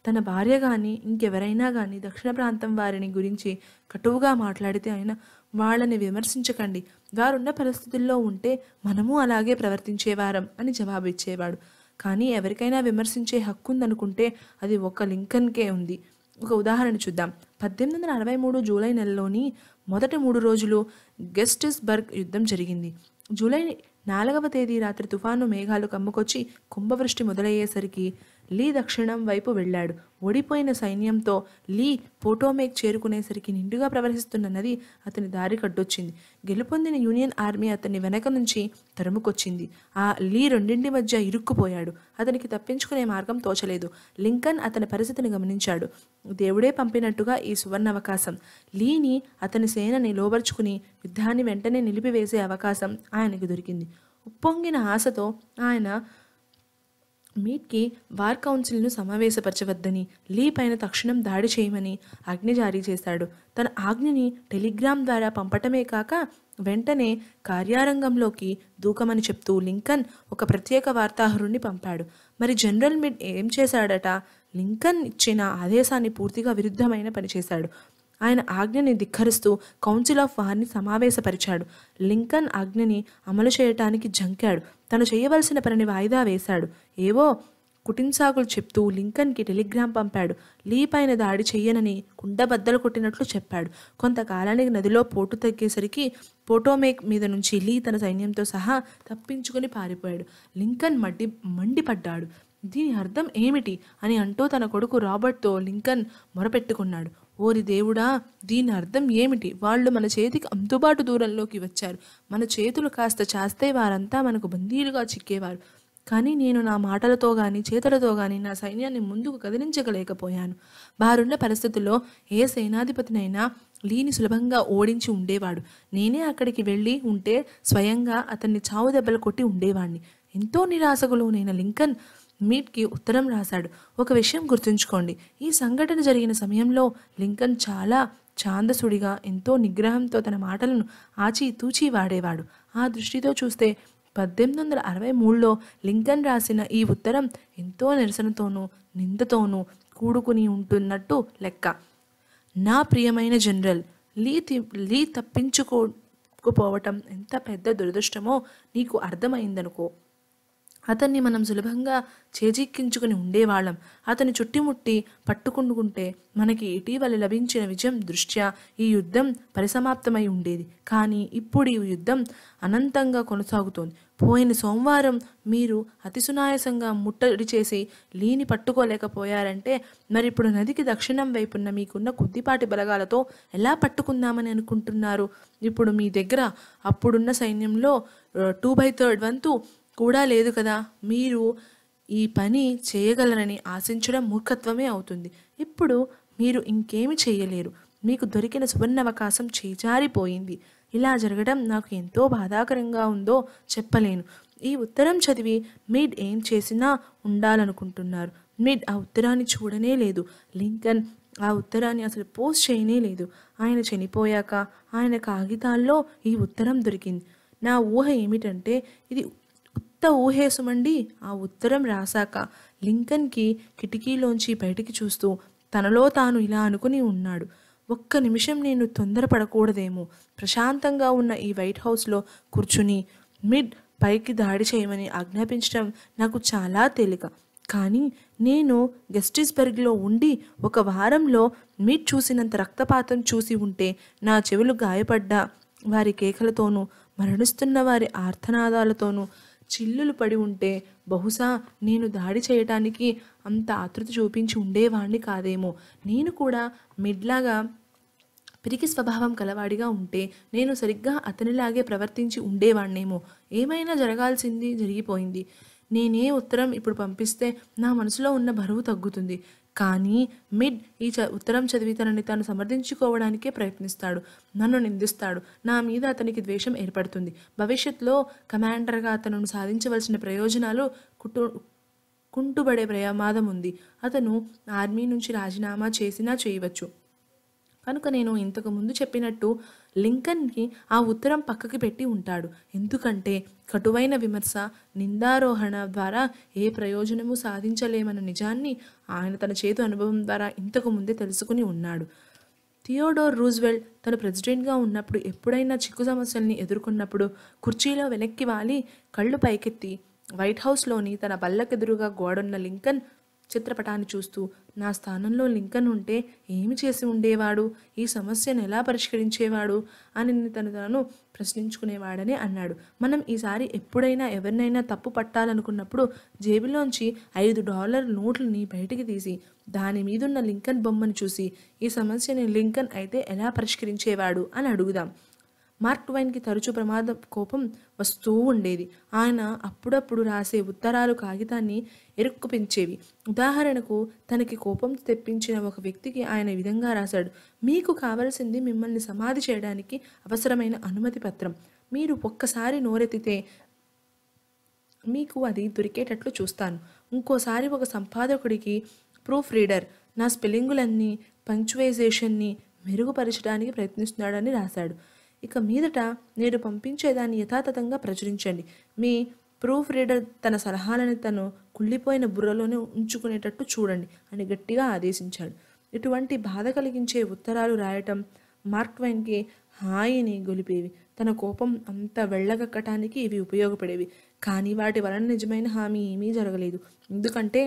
తన భార్య కానీ ఇంకెవరైనా కానీ దక్షిణ ప్రాంతం వారిని గురించి కటువుగా మాట్లాడితే ఆయన వాళ్ళని విమర్శించకండి వారున్న పరిస్థితుల్లో ఉంటే మనము అలాగే ప్రవర్తించేవారం అని జవాబు ఇచ్చేవాడు కానీ ఎవరికైనా విమర్శించే హక్కు ఉందనుకుంటే అది ఒక్క లింకన్కే ఉంది ఒక ఉదాహరణ చూద్దాం పద్దెనిమిది వందల అరవై మూడు జూలై నెలలోని మొదటి మూడు రోజులు గెస్టిస్బర్గ్ యుద్ధం జరిగింది జూలై నాలుగవ తేదీ రాత్రి తుఫాను మేఘాలు కమ్ముకొచ్చి కుంభవృష్టి మొదలయ్యేసరికి లీ దక్షిణం వైపు వెళ్ళాడు ఓడిపోయిన సైన్యంతో లీ పోటోమేక్ చేరుకునేసరికి నిండుగా ప్రవహిస్తున్న నది అతని దారి కట్టొచ్చింది గెలుపొందిన యూనియన్ ఆర్మీ అతన్ని వెనక నుంచి తరుముకొచ్చింది ఆ లీ రెండింటి మధ్య ఇరుక్కుపోయాడు అతనికి తప్పించుకునే మార్గం తోచలేదు లింకన్ అతని పరిస్థితిని గమనించాడు దేవుడే పంపినట్టుగా ఈ సువర్ణ అవకాశం లీని అతని సేనని లోబర్చుకుని యుద్ధాన్ని వెంటనే నిలిపివేసే అవకాశం ఆయనకు దొరికింది ఉప్పొంగిన ఆశతో ఆయన మీట్కి వార్ కౌన్సిల్ను సమావేశపరచవద్దని లీ పైన తక్షణం దాడి చేయమని ఆజ్ఞ జారీ చేశాడు తన ఆజ్ఞని టెలిగ్రామ్ ద్వారా పంపటమే కాక వెంటనే కార్యారంగంలోకి దూకమని చెప్తూ లింకన్ ఒక ప్రత్యేక వార్తాహరుణ్ణి పంపాడు మరి జనరల్ మిడ్ ఏం చేశాడట లింకన్ ఇచ్చిన ఆదేశాన్ని పూర్తిగా విరుద్ధమైన పనిచేశాడు ఆయన ఆజ్ఞని ధిక్కరిస్తూ కౌన్సిల్ ఆఫ్ వార్ని సమావేశపరిచాడు లింకన్ ఆజ్ఞని అమలు చేయటానికి జంకాడు తను చేయవలసిన పనిని వాయిదా వేశాడు ఏవో కుటింసాకులు చెప్తూ లింకన్కి టెలిగ్రామ్ పంపాడు లీ పైన దాడి చెయ్యనని కుండబద్దలు కొట్టినట్లు చెప్పాడు కొంతకాలానికి నదిలో పోటు తగ్గేసరికి పోటోమేక్ మీద నుంచి లీ తన సైన్యంతో సహా తప్పించుకుని పారిపోయాడు లింకన్ మడ్డి మండిపడ్డాడు దీని అర్థం ఏమిటి అని అంటూ తన కొడుకు రాబర్ట్తో లింకన్ మొరపెట్టుకున్నాడు ఓరి దేవుడా దీని అర్థం ఏమిటి వాళ్ళు మన చేతికి అందుబాటు దూరంలోకి వచ్చారు మన చేతులు కాస్త చాస్తే వారంతా మనకు బందీలుగా చిక్కేవారు కానీ నేను నా మాటలతో కానీ చేతులతో కానీ నా సైన్యాన్ని ముందుకు కదిలించగలేకపోయాను వారున్న పరిస్థితుల్లో ఏ సేనాధిపతినైనా లీని సులభంగా ఓడించి ఉండేవాడు నేనే అక్కడికి వెళ్ళి ఉంటే స్వయంగా అతన్ని చావు దెబ్బలు కొట్టి ఉండేవాడిని ఎంతో నిరాశకులు నేను లింకన్ మీట్కి ఉత్తరం రాశాడు ఒక విషయం గుర్తుంచుకోండి ఈ సంఘటన జరిగిన సమయంలో లింకన్ చాలా ఛాందసుడిగా ఎంతో నిగ్రహంతో తన మాటలను ఆచితూచి వాడేవాడు ఆ దృష్టితో చూస్తే పద్దెనిమిది వందల అరవై మూడులో లింకన్ రాసిన ఈ ఉత్తరం ఎంతో నిరసనతోనూ నిందతోనూ కూడుకుని ఉంటున్నట్టు లెక్క నా ప్రియమైన జనరల్ లీ లీ తప్పించుకోకపోవటం ఎంత పెద్ద దురదృష్టమో నీకు అర్థమైందనుకో అతన్ని మనం సులభంగా చేజిక్కించుకుని ఉండేవాళ్ళం అతని చుట్టిముట్టి పట్టుకుండుకుంటే మనకి ఇటీవల లభించిన విజయం దృష్ట్యా ఈ యుద్ధం పరిసమాప్తమై ఉండేది కానీ ఇప్పుడు ఈ యుద్ధం అనంతంగా కొనసాగుతోంది పోయిన సోమవారం మీరు అతి సునాయసంగా ముట్టడి చేసి లీని పట్టుకోలేకపోయారంటే మరి ఇప్పుడు నదికి దక్షిణం వైపున్న మీకున్న కొద్దిపాటి బలగాలతో ఎలా పట్టుకుందామని అనుకుంటున్నారు ఇప్పుడు మీ దగ్గర అప్పుడున్న సైన్యంలో టూ బై థర్డ్ వంతు కూడా లేదు కదా మీరు ఈ పని చేయగలరని ఆశించడం మూర్ఖత్వమే అవుతుంది ఇప్పుడు మీరు ఇంకేమి చేయలేరు మీకు దొరికిన సువర్ణవకాశం చేజారిపోయింది ఇలా జరగడం నాకు ఎంతో బాధాకరంగా ఉందో చెప్పలేను ఈ ఉత్తరం చదివి మీడ్ ఏం చేసినా ఉండాలనుకుంటున్నారు మీడ్ ఆ ఉత్తరాన్ని చూడనే లేదు లింకన్ ఆ ఉత్తరాన్ని అసలు పోస్ట్ చేయనే లేదు ఆయన చనిపోయాక ఆయన కాగితాల్లో ఈ ఉత్తరం దొరికింది నా ఊహ ఏమిటంటే ఇది ఊహేసుమండి ఆ ఉత్తరం రాశాక లింకన్కి కిటికీలోంచి బయటికి చూస్తూ తనలో తాను ఇలా అనుకుని ఉన్నాడు ఒక్క నిమిషం నేను తొందరపడకూడదేమో ప్రశాంతంగా ఉన్న ఈ వైట్ హౌస్లో కూర్చుని మిడ్ పైకి దాడి చేయమని ఆజ్ఞాపించడం నాకు చాలా తేలిక కానీ నేను గెస్టిస్బర్గ్లో ఉండి ఒక వారంలో మిడ్ చూసినంత రక్తపాతం చూసి ఉంటే నా చెవులు గాయపడ్డా వారి కేకలతోనూ మరణిస్తున్న వారి ఆర్తనాదాలతోనూ చిల్లులు పడి ఉంటే బహుశా నేను దాడి చేయటానికి అంత ఆతృత చూపించి ఉండేవాణ్ణి కాదేమో నేను కూడా మిడ్లాగా పిరికి స్వభావం కలవాడిగా ఉంటే నేను సరిగ్గా అతనిలాగే ప్రవర్తించి ఉండేవాణ్ణేమో ఏమైనా జరగాల్సింది జరిగిపోయింది నేనే ఉత్తరం ఇప్పుడు పంపిస్తే నా మనసులో ఉన్న బరువు తగ్గుతుంది కానీ మిడ్ ఈ చ ఉత్తరం చదివి తనని తాను సమర్థించుకోవడానికే ప్రయత్నిస్తాడు నన్ను నిందిస్తాడు నా మీద అతనికి ద్వేషం ఏర్పడుతుంది భవిష్యత్తులో కమాండర్గా అతను సాధించవలసిన ప్రయోజనాలు కుటు కుంటుబడే ప్రమాదం ఉంది అతను ఆర్మీ నుంచి రాజీనామా చేసినా చేయవచ్చు కనుక నేను ఇంతకు ముందు చెప్పినట్టు లింకన్కి ఆ ఉత్తరం పక్కకి పెట్టి ఉంటాడు ఎందుకంటే కటువైన విమర్శ నిందారోహణ ద్వారా ఏ ప్రయోజనము సాధించలేమన్న నిజాన్ని ఆయన తన చేతు అనుభవం ద్వారా ఇంతకు ముందే తెలుసుకుని ఉన్నాడు థియోడోర్ రూజ్వెల్ తను ప్రెసిడెంట్గా ఉన్నప్పుడు ఎప్పుడైనా చిక్కు సమస్యల్ని ఎదుర్కొన్నప్పుడు కుర్చీలో వెనక్కి వాలి కళ్ళు పైకెత్తి వైట్ హౌస్లోని తన బల్లకెదురుగా గోడున్న లింకన్ చిత్రపటాన్ని చూస్తూ నా స్థానంలో లింకన్ ఉంటే ఏమి చేసి ఉండేవాడు ఈ సమస్యను ఎలా పరిష్కరించేవాడు అని తను తను ప్రశ్నించుకునేవాడని అన్నాడు మనం ఈసారి ఎప్పుడైనా ఎవరినైనా తప్పు పట్టాలనుకున్నప్పుడు జేబులోంచి ఐదు డాలర్ నోట్లని బయటికి తీసి దాని మీదున్న లింకన్ బొమ్మను చూసి ఈ సమస్యని లింకన్ అయితే ఎలా పరిష్కరించేవాడు అని అడుగుదాం మార్క్ ట్వైన్కి తరచూ ప్రమాద కోపం వస్తూ ఉండేది ఆయన అప్పుడప్పుడు రాసే ఉత్తరాలు కాగితాన్ని ఎరుక్కు పెంచేవి ఉదాహరణకు తనకి కోపం తెప్పించిన ఒక వ్యక్తికి ఆయన విధంగా రాశాడు మీకు కావలసింది మిమ్మల్ని సమాధి చేయడానికి అవసరమైన అనుమతి పత్రం మీరు ఒక్కసారి నోరెత్తితే మీకు అది దొరికేటట్లు చూస్తాను ఇంకోసారి ఒక సంపాదకుడికి ప్రూఫ్ రీడర్ నా స్పెల్లింగులన్నీ పంక్చువైజేషన్ని మెరుగుపరచడానికి ప్రయత్నిస్తున్నాడని రాశాడు ఇక మీదట నేను పంపించేదాన్ని యథాతథంగా ప్రచురించండి మీ ప్రూఫ్ రీడర్ తన సలహాలని తను కుళ్ళిపోయిన బుర్రలోనే ఉంచుకునేటట్టు చూడండి అని గట్టిగా ఆదేశించాడు ఇటువంటి బాధ కలిగించే ఉత్తరాలు రాయటం మార్క్ హాయిని గొలిపేవి తన కోపం అంత వెళ్ళగక్కటానికి ఇవి ఉపయోగపడేవి కానీ వాటి వలన నిజమైన హామీ ఏమీ జరగలేదు ఎందుకంటే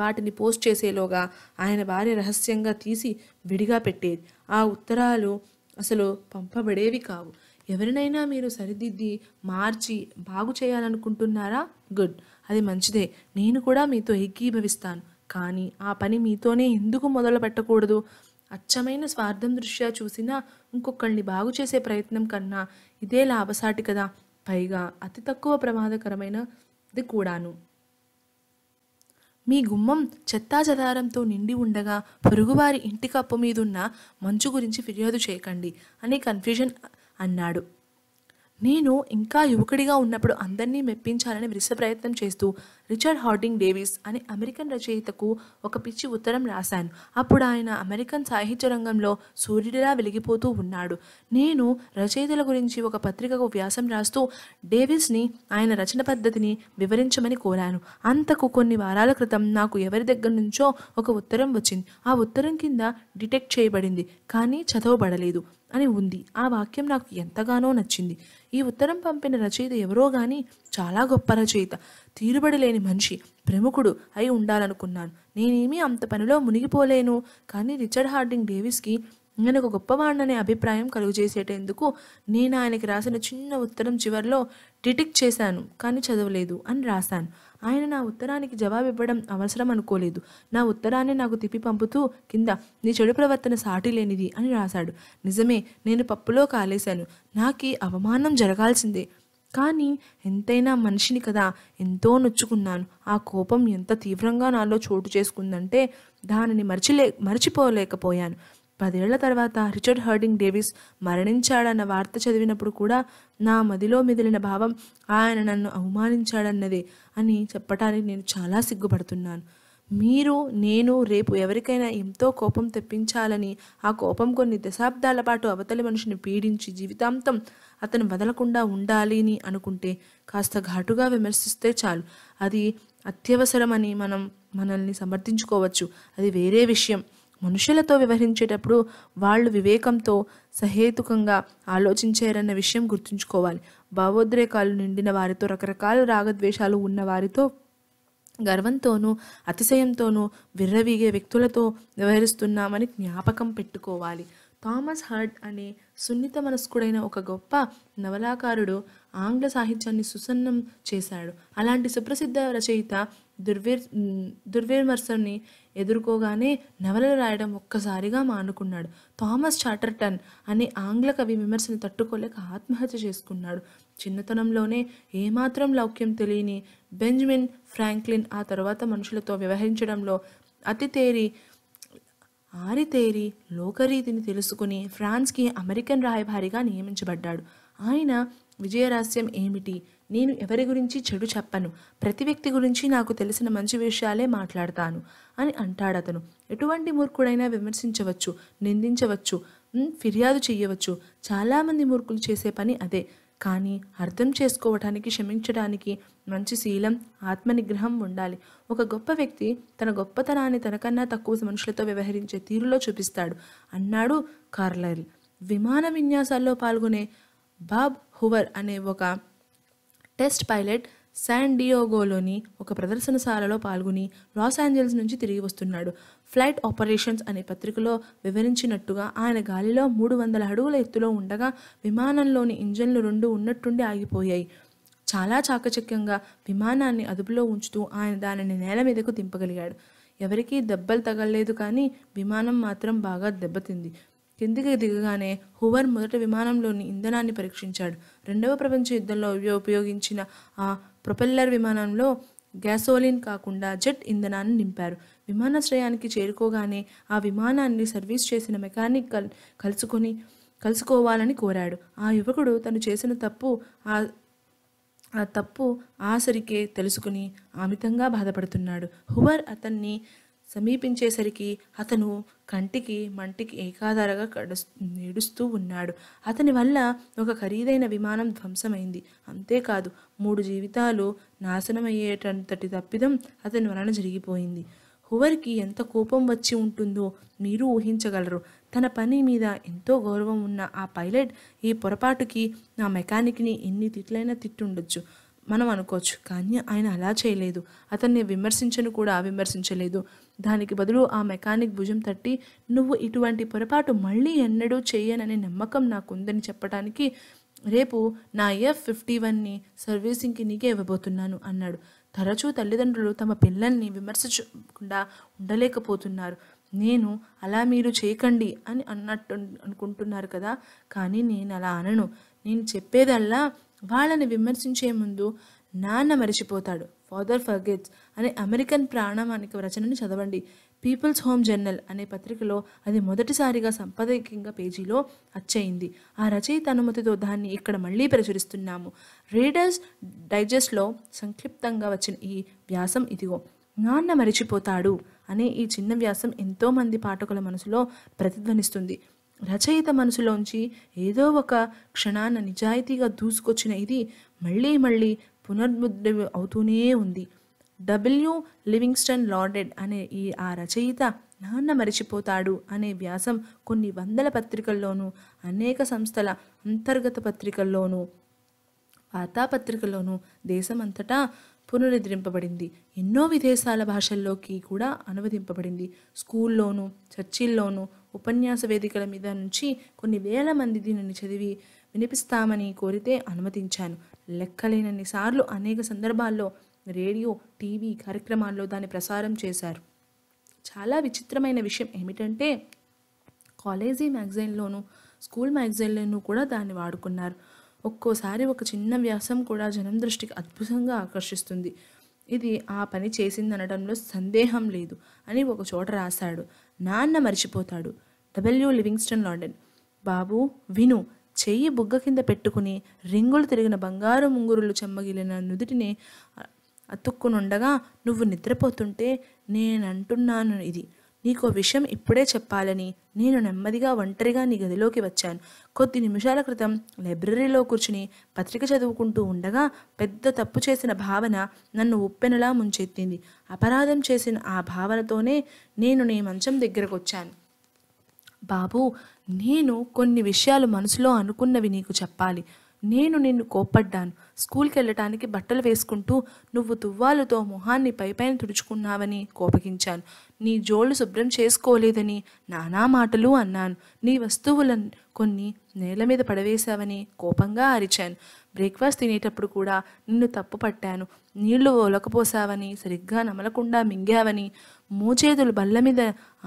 వాటిని పోస్ట్ చేసేలోగా ఆయన భార్య రహస్యంగా తీసి విడిగా పెట్టేది ఆ ఉత్తరాలు అసలు పంపబడేవి కావు ఎవరినైనా మీరు సరిదిద్ది మార్చి బాగు చేయాలనుకుంటున్నారా గుడ్ అది మంచిదే నేను కూడా మీతో ఏకీభవిస్తాను కానీ ఆ పని మీతోనే ఎందుకు మొదలు పెట్టకూడదు అచ్చమైన స్వార్థం దృష్ట్యా చూసినా ఇంకొకళ్ళని బాగు చేసే ప్రయత్నం కన్నా ఇదే లాభసాటి కదా పైగా అతి తక్కువ ప్రమాదకరమైనది కూడాను మీ గుమ్మం చెత్తాచెదారంతో నిండి ఉండగా పొరుగువారి ఇంటి కప్పు మీదున్న మంచు గురించి ఫిర్యాదు చేయకండి అని కన్ఫ్యూజన్ అన్నాడు నేను ఇంకా యువకుడిగా ఉన్నప్పుడు అందరినీ మెప్పించాలని విరస ప్రయత్నం చేస్తూ రిచర్డ్ హార్డింగ్ డేవిస్ అనే అమెరికన్ రచయితకు ఒక పిచ్చి ఉత్తరం రాశాను అప్పుడు ఆయన అమెరికన్ సాహిత్య రంగంలో సూర్యుడిలా వెలిగిపోతూ ఉన్నాడు నేను రచయితల గురించి ఒక పత్రికకు వ్యాసం రాస్తూ డేవిస్ని ఆయన రచన పద్ధతిని వివరించమని కోరాను అంతకు కొన్ని వారాల క్రితం నాకు ఎవరి దగ్గర నుంచో ఒక ఉత్తరం వచ్చింది ఆ ఉత్తరం కింద డిటెక్ట్ చేయబడింది కానీ చదవబడలేదు అని ఉంది ఆ వాక్యం నాకు ఎంతగానో నచ్చింది ఈ ఉత్తరం పంపిన రచయిత ఎవరో గాని చాలా గొప్ప రచయిత తీరుబడి లేని మనిషి ప్రముఖుడు అయి ఉండాలనుకున్నాను నేనేమీ అంత పనిలో మునిగిపోలేను కానీ రిచర్డ్ హార్డింగ్ డేవిస్కి నేను ఒక గొప్పవాడిననే అభిప్రాయం కలుగజేసేటందుకు నేను ఆయనకి రాసిన చిన్న ఉత్తరం చివరిలో డిటిక్ చేశాను కానీ చదవలేదు అని రాశాను ఆయన నా ఉత్తరానికి జవాబివ్వడం అవసరం అనుకోలేదు నా ఉత్తరాన్ని నాకు తిప్పి పంపుతూ కింద నీ చెడు ప్రవర్తన సాటి లేనిది అని రాశాడు నిజమే నేను పప్పులో కాలేశాను నాకీ అవమానం జరగాల్సిందే కానీ ఎంతైనా మనిషిని కదా ఎంతో నొచ్చుకున్నాను ఆ కోపం ఎంత తీవ్రంగా నాలో చోటు చేసుకుందంటే దానిని మర్చిలే మర్చిపోలేకపోయాను పదేళ్ల తర్వాత రిచర్డ్ హర్డింగ్ డేవిస్ మరణించాడన్న వార్త చదివినప్పుడు కూడా నా మదిలో మిదిలిన భావం ఆయన నన్ను అవమానించాడన్నదే అని చెప్పటానికి నేను చాలా సిగ్గుపడుతున్నాను మీరు నేను రేపు ఎవరికైనా ఎంతో కోపం తెప్పించాలని ఆ కోపం కొన్ని దశాబ్దాల పాటు అవతలి మనిషిని పీడించి జీవితాంతం అతను వదలకుండా ఉండాలి అని అనుకుంటే కాస్త ఘాటుగా విమర్శిస్తే చాలు అది అత్యవసరమని మనం మనల్ని సమర్థించుకోవచ్చు అది వేరే విషయం మనుషులతో వ్యవహరించేటప్పుడు వాళ్ళు వివేకంతో సహేతుకంగా ఆలోచించారన్న విషయం గుర్తుంచుకోవాలి భావోద్రేకాలు నిండిన వారితో రకరకాల రాగద్వేషాలు ఉన్న వారితో గర్వంతోనూ అతిశయంతోనూ విర్రవీగే వ్యక్తులతో వ్యవహరిస్తున్నామని జ్ఞాపకం పెట్టుకోవాలి థామస్ హర్డ్ అనే సున్నిత మనస్కుడైన ఒక గొప్ప నవలాకారుడు ఆంగ్ల సాహిత్యాన్ని సుసన్నం చేశాడు అలాంటి సుప్రసిద్ధ రచయిత దుర్వీర్ దుర్విమర్శని ఎదుర్కోగానే నవలలు రాయడం ఒక్కసారిగా మానుకున్నాడు థామస్ చాటర్టన్ అనే ఆంగ్ల కవి విమర్శను తట్టుకోలేక ఆత్మహత్య చేసుకున్నాడు చిన్నతనంలోనే ఏమాత్రం లౌక్యం తెలియని బెంజమిన్ ఫ్రాంక్లిన్ ఆ తర్వాత మనుషులతో వ్యవహరించడంలో అతి తేరి ఆరితేరి లోకరీతిని తెలుసుకుని ఫ్రాన్స్కి అమెరికన్ రాయభారిగా నియమించబడ్డాడు ఆయన విజయరహస్యం ఏమిటి నేను ఎవరి గురించి చెడు చెప్పను ప్రతి వ్యక్తి గురించి నాకు తెలిసిన మంచి విషయాలే మాట్లాడతాను అని అంటాడతను ఎటువంటి మూర్ఖుడైనా విమర్శించవచ్చు నిందించవచ్చు ఫిర్యాదు చేయవచ్చు చాలామంది మూర్ఖులు చేసే పని అదే కానీ అర్థం చేసుకోవటానికి క్షమించడానికి మంచి శీలం ఆత్మనిగ్రహం ఉండాలి ఒక గొప్ప వ్యక్తి తన గొప్పతనాన్ని తనకన్నా తక్కువ మనుషులతో వ్యవహరించే తీరులో చూపిస్తాడు అన్నాడు కార్లైల్ విమాన విన్యాసాల్లో పాల్గొనే బాబ్ హువర్ అనే ఒక టెస్ట్ పైలట్ శాన్ డియోగోలోని ఒక ప్రదర్శనశాలలో పాల్గొని లాస్ ఏంజల్స్ నుంచి తిరిగి వస్తున్నాడు ఫ్లైట్ ఆపరేషన్స్ అనే పత్రికలో వివరించినట్టుగా ఆయన గాలిలో మూడు వందల అడుగుల ఎత్తులో ఉండగా విమానంలోని ఇంజన్లు రెండు ఉన్నట్టుండి ఆగిపోయాయి చాలా చాకచక్యంగా విమానాన్ని అదుపులో ఉంచుతూ ఆయన దానిని నేల మీదకు దింపగలిగాడు ఎవరికీ దెబ్బలు తగలలేదు కానీ విమానం మాత్రం బాగా దెబ్బతింది కిందికి దిగగానే హువర్ మొదట విమానంలోని ఇంధనాన్ని పరీక్షించాడు రెండవ ప్రపంచ యుద్ధంలో ఉపయోగించిన ఆ ప్రొపెల్లర్ విమానంలో గ్యాసోలిన్ కాకుండా జెట్ ఇంధనాన్ని నింపారు విమానాశ్రయానికి చేరుకోగానే ఆ విమానాన్ని సర్వీస్ చేసిన మెకానిక్ కల్ కలుసుకొని కలుసుకోవాలని కోరాడు ఆ యువకుడు తను చేసిన తప్పు ఆ ఆ తప్పు ఆసరికే తెలుసుకుని అమితంగా బాధపడుతున్నాడు హువర్ అతన్ని సమీపించేసరికి అతను కంటికి మంటికి ఏకాధారగా కడుస్ ఏడుస్తూ ఉన్నాడు అతని వల్ల ఒక ఖరీదైన విమానం ధ్వంసమైంది అంతేకాదు మూడు జీవితాలు నాశనమయ్యేటంతటి తప్పిదం అతని వలన జరిగిపోయింది హువర్కి ఎంత కోపం వచ్చి ఉంటుందో మీరు ఊహించగలరు తన పని మీద ఎంతో గౌరవం ఉన్న ఆ పైలట్ ఈ పొరపాటుకి నా మెకానిక్ని ఎన్ని తిట్లైనా తిట్టుండొచ్చు మనం అనుకోవచ్చు కానీ ఆయన అలా చేయలేదు అతన్ని విమర్శించను కూడా విమర్శించలేదు దానికి బదులు ఆ మెకానిక్ భుజం తట్టి నువ్వు ఇటువంటి పొరపాటు మళ్ళీ ఎన్నడూ చేయననే నమ్మకం నాకుందని చెప్పడానికి రేపు నా ఎఫ్ ఫిఫ్టీ వన్ని సర్వీసింగ్కి నీకే ఇవ్వబోతున్నాను అన్నాడు తరచూ తల్లిదండ్రులు తమ పిల్లల్ని విమర్శించకుండా ఉండలేకపోతున్నారు నేను అలా మీరు చేయకండి అని అన్నట్టు అనుకుంటున్నారు కదా కానీ నేను అలా అనను నేను చెప్పేదల్లా వాళ్ళని విమర్శించే ముందు నాన్న మరిచిపోతాడు ఫాదర్ ఫర్గెట్స్ అనే అమెరికన్ ప్రాణమానిక రచనని చదవండి పీపుల్స్ హోమ్ జర్నల్ అనే పత్రికలో అది మొదటిసారిగా సంపాదకీయంగా పేజీలో అచ్చయింది ఆ రచయిత అనుమతితో దాన్ని ఇక్కడ మళ్ళీ ప్రచురిస్తున్నాము రీడర్స్ డైజెస్ట్లో సంక్షిప్తంగా వచ్చిన ఈ వ్యాసం ఇదిగో నాన్న మరిచిపోతాడు అనే ఈ చిన్న వ్యాసం ఎంతోమంది పాఠకుల మనసులో ప్రతిధ్వనిస్తుంది రచయిత మనసులోంచి ఏదో ఒక క్షణాన నిజాయితీగా దూసుకొచ్చిన ఇది మళ్ళీ మళ్ళీ పునర్ముద్ర అవుతూనే ఉంది డబ్ల్యూ లివింగ్స్టన్ లార్డెడ్ అనే ఈ ఆ రచయిత నాన్న మరిచిపోతాడు అనే వ్యాసం కొన్ని వందల పత్రికల్లోనూ అనేక సంస్థల అంతర్గత పత్రికల్లోనూ వార్తాపత్రికల్లోనూ దేశమంతటా పునరుద్ధరింపబడింది ఎన్నో విదేశాల భాషల్లోకి కూడా అనువదింపబడింది స్కూల్లోనూ చర్చిల్లోనూ ఉపన్యాస వేదికల మీద నుంచి కొన్ని వేల మంది దీనిని చదివి వినిపిస్తామని కోరితే అనుమతించాను లెక్కలేనన్ని సార్లు అనేక సందర్భాల్లో రేడియో టీవీ కార్యక్రమాల్లో దాన్ని ప్రసారం చేశారు చాలా విచిత్రమైన విషయం ఏమిటంటే కాలేజీ మ్యాగజైన్లోనూ స్కూల్ మ్యాగజైన్లోనూ కూడా దాన్ని వాడుకున్నారు ఒక్కోసారి ఒక చిన్న వ్యాసం కూడా జనం దృష్టికి అద్భుతంగా ఆకర్షిస్తుంది ఇది ఆ పని చేసిందనడంలో సందేహం లేదు అని ఒక చోట రాశాడు నాన్న మర్చిపోతాడు డబ్ల్యూ లివింగ్స్టన్ లాండన్ బాబు విను చెయ్యి బుగ్గ కింద పెట్టుకుని రింగులు తిరిగిన బంగారు ముంగురులు చెమ్మగిలిన నుదుటిని అతుక్కునుండగా నువ్వు నిద్రపోతుంటే నేనంటున్నాను ఇది నీకు విషయం ఇప్పుడే చెప్పాలని నేను నెమ్మదిగా ఒంటరిగా నీ గదిలోకి వచ్చాను కొద్ది నిమిషాల క్రితం లైబ్రరీలో కూర్చుని పత్రిక చదువుకుంటూ ఉండగా పెద్ద తప్పు చేసిన భావన నన్ను ఉప్పెనలా ముంచెత్తింది అపరాధం చేసిన ఆ భావనతోనే నేను నీ మంచం దగ్గరకు వచ్చాను బాబు నేను కొన్ని విషయాలు మనసులో అనుకున్నవి నీకు చెప్పాలి నేను నిన్ను కోప్పడ్డాను స్కూల్కి వెళ్ళటానికి బట్టలు వేసుకుంటూ నువ్వు తువ్వాలుతో మొహాన్ని పైపైన తుడుచుకున్నావని కోపగించాను నీ జోళ్లు శుభ్రం చేసుకోలేదని నానా మాటలు అన్నాను నీ వస్తువుల కొన్ని నేల మీద పడవేశావని కోపంగా అరిచాను బ్రేక్ఫాస్ట్ తినేటప్పుడు కూడా నిన్ను తప్పు పట్టాను నీళ్లు ఒలకపోసావని సరిగ్గా నమలకుండా మింగావని మూచేదులు బల్ల మీద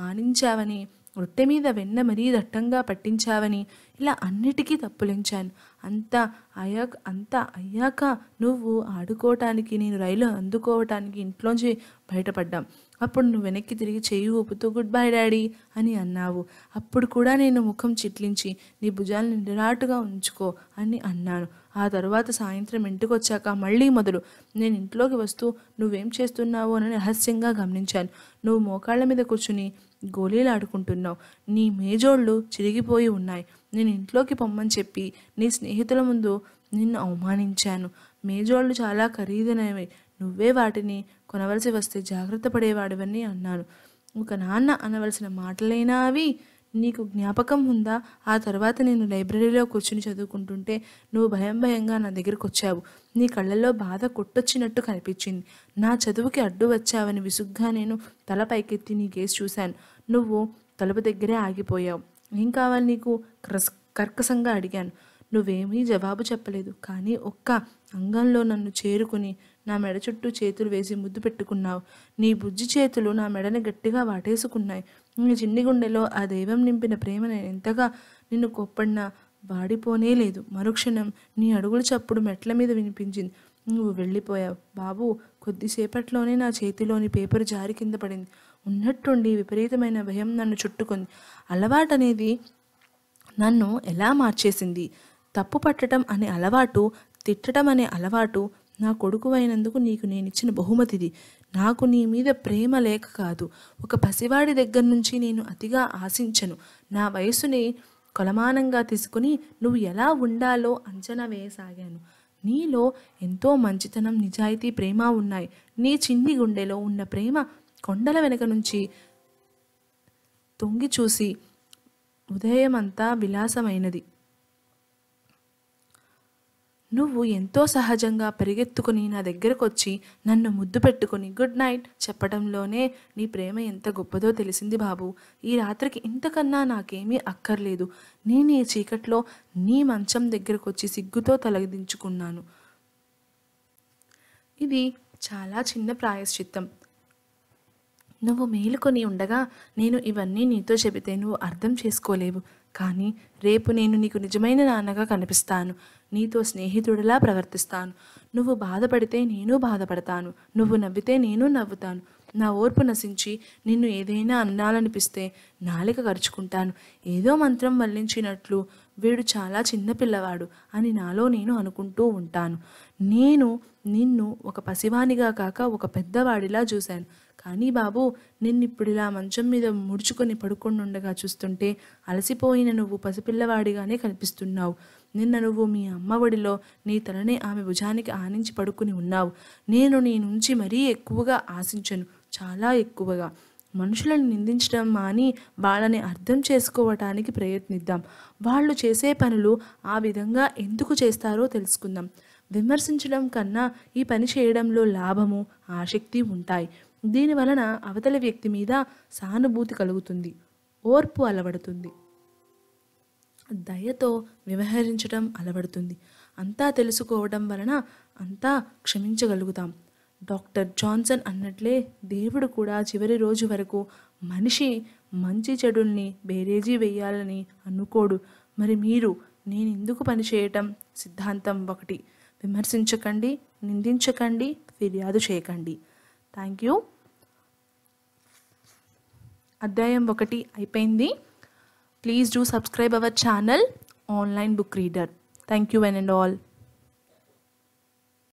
ఆనించావని రొట్టె మీద వెన్న మరీ దట్టంగా పట్టించావని ఇలా అన్నిటికీ తప్పులించాను అంతా అయ్యాక అంతా అయ్యాక నువ్వు ఆడుకోవటానికి నేను రైలు అందుకోవటానికి ఇంట్లోంచి బయటపడ్డాం అప్పుడు నువ్వు వెనక్కి తిరిగి చేయి ఊపుతూ గుడ్ బై డాడీ అని అన్నావు అప్పుడు కూడా నేను ముఖం చిట్లించి నీ భుజాలను నిరాటుగా ఉంచుకో అని అన్నాను ఆ తర్వాత సాయంత్రం ఇంటికి వచ్చాక మళ్ళీ మొదలు నేను ఇంట్లోకి వస్తూ నువ్వేం చేస్తున్నావు అని రహస్యంగా గమనించాను నువ్వు మోకాళ్ళ మీద కూర్చుని గోళీలాడుకుంటున్నావు నీ మేజోళ్ళు చిరిగిపోయి ఉన్నాయి నేను ఇంట్లోకి పొమ్మని చెప్పి నీ స్నేహితుల ముందు నిన్ను అవమానించాను మేజోళ్ళు చాలా ఖరీదైనవి నువ్వే వాటిని కొనవలసి వస్తే జాగ్రత్త పడేవాడివని అన్నాను ఒక నాన్న అనవలసిన మాటలైనా అవి నీకు జ్ఞాపకం ఉందా ఆ తర్వాత నేను లైబ్రరీలో కూర్చుని చదువుకుంటుంటే నువ్వు భయం భయంగా నా దగ్గరకు వచ్చావు నీ కళ్ళల్లో బాధ కొట్టొచ్చినట్టు కనిపించింది నా చదువుకి అడ్డు వచ్చావని విసుగ్గా నేను తల పైకెత్తి నీ కేసు చూశాను నువ్వు తలుపు దగ్గరే ఆగిపోయావు ఏం కావాలి నీకు క్రస్ కర్కసంగా అడిగాను నువ్వేమీ జవాబు చెప్పలేదు కానీ ఒక్క అంగంలో నన్ను చేరుకుని నా మెడ చుట్టూ చేతులు వేసి ముద్దు పెట్టుకున్నావు నీ బుజ్జి చేతులు నా మెడని గట్టిగా వాటేసుకున్నాయి చిన్ని గుండెలో ఆ దైవం నింపిన నేను ఎంతగా నిన్ను కొప్పడినా వాడిపోనే లేదు మరుక్షణం నీ అడుగులు చప్పుడు మెట్ల మీద వినిపించింది నువ్వు వెళ్ళిపోయావు బాబు కొద్దిసేపట్లోనే నా చేతిలోని పేపర్ జారి కింద పడింది ఉన్నట్టుండి విపరీతమైన భయం నన్ను చుట్టుకుంది అలవాటు అనేది నన్ను ఎలా మార్చేసింది తప్పు పట్టడం అనే అలవాటు తిట్టడం అనే అలవాటు నా కొడుకు అయినందుకు నీకు నేనిచ్చిన బహుమతిది నాకు నీ మీద ప్రేమ లేక కాదు ఒక పసివాడి దగ్గర నుంచి నేను అతిగా ఆశించను నా వయసుని కొలమానంగా తీసుకుని నువ్వు ఎలా ఉండాలో అంచనా వేయసాగాను నీలో ఎంతో మంచితనం నిజాయితీ ప్రేమ ఉన్నాయి నీ చిన్ని గుండెలో ఉన్న ప్రేమ కొండల వెనక నుంచి తొంగి చూసి ఉదయమంతా విలాసమైనది నువ్వు ఎంతో సహజంగా పరిగెత్తుకుని నా దగ్గరకు వచ్చి నన్ను ముద్దు పెట్టుకుని గుడ్ నైట్ చెప్పడంలోనే నీ ప్రేమ ఎంత గొప్పదో తెలిసింది బాబు ఈ రాత్రికి ఇంతకన్నా నాకేమీ అక్కర్లేదు నేను ఈ చీకట్లో నీ మంచం దగ్గరకు వచ్చి సిగ్గుతో తలదించుకున్నాను ఇది చాలా చిన్న ప్రాయశ్చిత్తం నువ్వు మేలుకొని ఉండగా నేను ఇవన్నీ నీతో చెబితే నువ్వు అర్థం చేసుకోలేవు కానీ రేపు నేను నీకు నిజమైన నాన్నగా కనిపిస్తాను నీతో స్నేహితుడిలా ప్రవర్తిస్తాను నువ్వు బాధపడితే నేను బాధపడతాను నువ్వు నవ్వితే నేను నవ్వుతాను నా ఓర్పు నశించి నిన్ను ఏదైనా అన్నాలనిపిస్తే నాలిక గరుచుకుంటాను ఏదో మంత్రం వల్లించినట్లు వీడు చాలా చిన్న పిల్లవాడు అని నాలో నేను అనుకుంటూ ఉంటాను నేను నిన్ను ఒక పసివానిగా కాక ఒక పెద్దవాడిలా చూశాను కానీ బాబు నిన్నిప్పుడు ఇలా మంచం మీద ముడుచుకొని పడుకొని ఉండగా చూస్తుంటే అలసిపోయిన నువ్వు పసిపిల్లవాడిగానే కనిపిస్తున్నావు నిన్న నువ్వు మీ అమ్మ ఒడిలో నీ తలనే ఆమె భుజానికి ఆనించి పడుకుని ఉన్నావు నేను నీ నుంచి మరీ ఎక్కువగా ఆశించను చాలా ఎక్కువగా మనుషులను నిందించడం మాని వాళ్ళని అర్థం చేసుకోవటానికి ప్రయత్నిద్దాం వాళ్ళు చేసే పనులు ఆ విధంగా ఎందుకు చేస్తారో తెలుసుకుందాం విమర్శించడం కన్నా ఈ పని చేయడంలో లాభము ఆసక్తి ఉంటాయి దీనివలన అవతలి వ్యక్తి మీద సానుభూతి కలుగుతుంది ఓర్పు అలవడుతుంది దయతో వ్యవహరించడం అలవడుతుంది అంతా తెలుసుకోవడం వలన అంతా క్షమించగలుగుతాం డాక్టర్ జాన్సన్ అన్నట్లే దేవుడు కూడా చివరి రోజు వరకు మనిషి మంచి చెడుల్ని బేరేజీ వేయాలని అనుకోడు మరి మీరు నేను ఎందుకు పనిచేయటం సిద్ధాంతం ఒకటి విమర్శించకండి నిందించకండి ఫిర్యాదు చేయకండి థ్యాంక్ యూ అధ్యాయం ఒకటి అయిపోయింది please do subscribe our channel online book reader thank you one and all